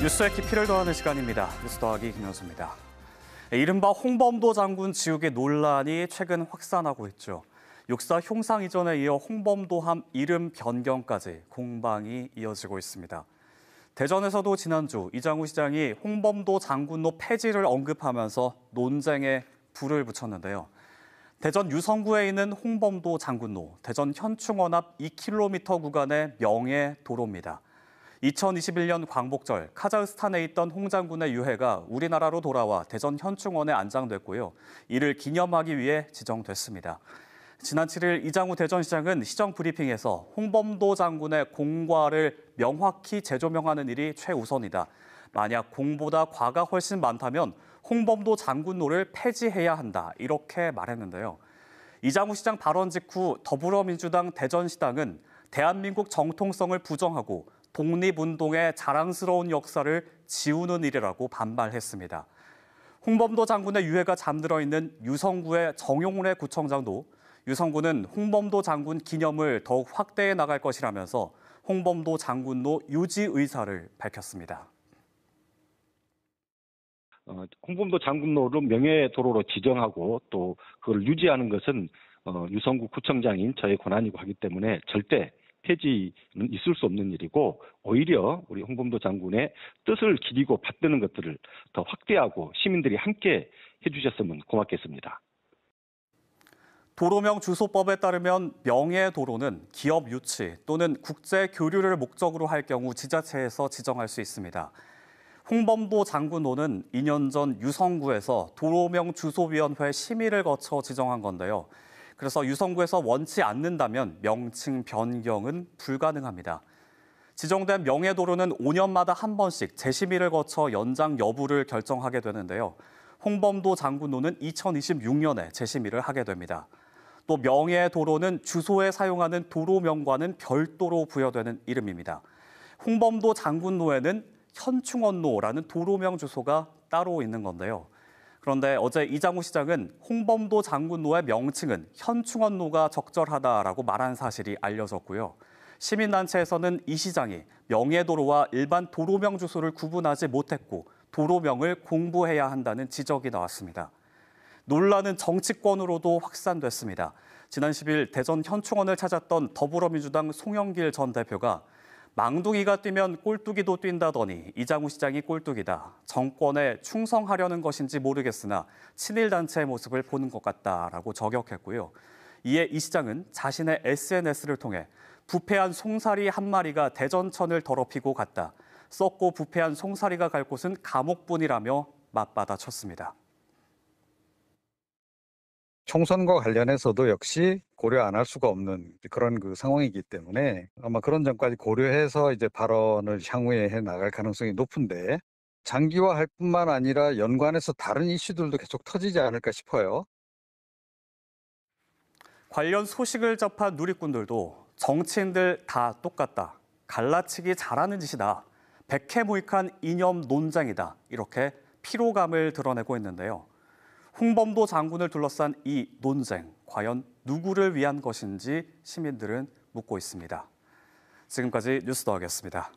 뉴스 에키 피를 더하는 시간입니다. 뉴스 더하기 김현수입니다. 이른바 홍범도 장군 지우개 논란이 최근 확산하고 있죠. 육사 흉상 이전에 이어 홍범도함 이름 변경까지 공방이 이어지고 있습니다. 대전에서도 지난주 이장우 시장이 홍범도 장군로 폐지를 언급하면서 논쟁에 불을 붙였는데요. 대전 유성구에 있는 홍범도 장군로 대전 현충원 앞 2km 구간의 명예 도로입니다. 2021년 광복절 카자흐스탄에 있던 홍장군의 유해가 우리나라로 돌아와 대전 현충원에 안장됐고요. 이를 기념하기 위해 지정됐습니다. 지난 7일 이장우 대전시장은 시정 브리핑에서 홍범도 장군의 공과를 명확히 재조명하는 일이 최우선이다. 만약 공보다 과가 훨씬 많다면 홍범도 장군노를 폐지해야 한다. 이렇게 말했는데요. 이장우 시장 발언 직후 더불어민주당 대전시당은 대한민국 정통성을 부정하고 독립운동의 자랑스러운 역사를 지우는 일이라고 반발했습니다. 홍범도 장군의 유해가 잠들어 있는 유성구의 정용래 구청장도 유성구는 홍범도 장군 기념을 더욱 확대해 나갈 것이라면서 홍범도 장군로 유지 의사를 밝혔습니다. 어, 홍범도 장군로를 명예도로로 지정하고 또 그걸 유지하는 것은 어, 유성구 구청장인 저의 권한이고 하기 때문에 절대 폐지는 있을 수 없는 일이고 오히려 우리 홍범도 장군의 뜻을 기리고 받드는 것들을 더 확대하고 시민들이 함께 해주셨으면 고맙겠습니다. 도로명 주소법에 따르면 명예도로는 기업 유치 또는 국제 교류를 목적으로 할 경우 지자체에서 지정할 수 있습니다. 홍범도 장군호는 2년 전 유성구에서 도로명 주소위원회 심의를 거쳐 지정한 건데요. 그래서 유성구에서 원치 않는다면 명칭 변경은 불가능합니다. 지정된 명예도로는 5년마다 한 번씩 재심의를 거쳐 연장 여부를 결정하게 되는데요. 홍범도 장군로는 2026년에 재심의를 하게 됩니다. 또 명예도로는 주소에 사용하는 도로명과는 별도로 부여되는 이름입니다. 홍범도 장군로에는 현충원로라는 도로명 주소가 따로 있는 건데요. 그런데 어제 이장우 시장은 홍범도 장군로의 명칭은 현충원로가 적절하다라고 말한 사실이 알려졌고요. 시민단체에서는 이 시장이 명예도로와 일반 도로명 주소를 구분하지 못했고 도로명을 공부해야 한다는 지적이 나왔습니다. 논란은 정치권으로도 확산됐습니다. 지난 10일 대전 현충원을 찾았던 더불어민주당 송영길 전 대표가 망둥이가 뛰면 꼴뚜기도 뛴다더니 이장우 시장이 꼴뚜기다. 정권에 충성하려는 것인지 모르겠으나 친일 단체의 모습을 보는 것 같다라고 저격했고요. 이에 이 시장은 자신의 SNS를 통해 부패한 송사리 한 마리가 대전천을 더럽히고 갔다. 썩고 부패한 송사리가 갈 곳은 감옥뿐이라며 맞받아쳤습니다. 총선과 관련해서도 역시 고려 안 할 수가 없는 그런 그 상황이기 때문에 아마 그런 점까지 고려해서 이제 발언을 향후에 해 나갈 가능성이 높은데 장기화할 뿐만 아니라 연관해서 다른 이슈들도 계속 터지지 않을까 싶어요. 관련 소식을 접한 누리꾼들도 정치인들 다 똑같다. 갈라치기 잘하는 짓이다. 백해무익한 이념 논쟁이다. 이렇게 피로감을 드러내고 있는데요. 홍범도 장군을 둘러싼 이 논쟁, 과연 누구를 위한 것인지 시민들은 묻고 있습니다. 지금까지 뉴스 더하겠습니다.